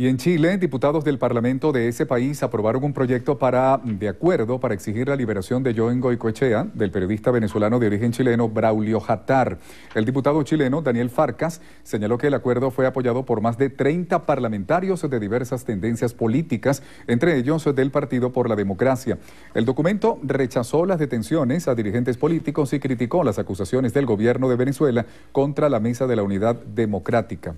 Y en Chile, diputados del Parlamento de ese país aprobaron un proyecto para, de acuerdo para exigir la liberación de Joen Goicoechea, del periodista venezolano de origen chileno Braulio Jatar. El diputado chileno Daniel Farcas señaló que el acuerdo fue apoyado por más de 30 parlamentarios de diversas tendencias políticas, entre ellos del Partido por la Democracia. El documento rechazó las detenciones a dirigentes políticos y criticó las acusaciones del gobierno de Venezuela contra la Mesa de la Unidad Democrática.